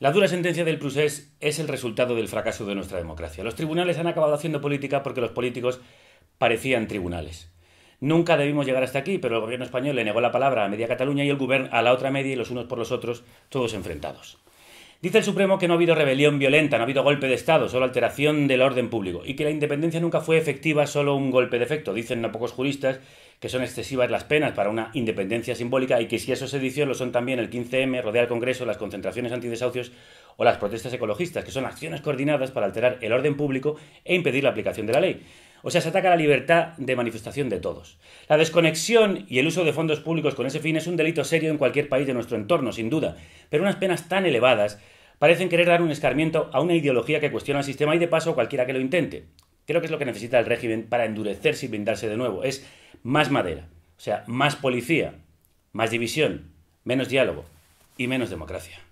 La dura sentencia del Prusés es el resultado del fracaso de nuestra democracia. Los tribunales han acabado haciendo política porque los políticos parecían tribunales. Nunca debimos llegar hasta aquí, pero el gobierno español le negó la palabra a media Cataluña y el gobierno a la otra media y los unos por los otros, todos enfrentados. Dice el Supremo que no ha habido rebelión violenta, no ha habido golpe de Estado, solo alteración del orden público, y que la independencia nunca fue efectiva, solo un golpe de efecto. Dicen no pocos juristas que son excesivas las penas para una independencia simbólica y que si eso se dice lo son también el 15M, rodear el Congreso, las concentraciones antidesahucios o las protestas ecologistas, que son acciones coordinadas para alterar el orden público e impedir la aplicación de la ley. O sea, se ataca la libertad de manifestación de todos. La desconexión y el uso de fondos públicos con ese fin es un delito serio en cualquier país de nuestro entorno, sin duda, pero unas penas tan elevadas parecen querer dar un escarmiento a una ideología que cuestiona el sistema y de paso cualquiera que lo intente. Creo que es lo que necesita el régimen para endurecerse y brindarse de nuevo. Es más madera, o sea, más policía, más división, menos diálogo y menos democracia.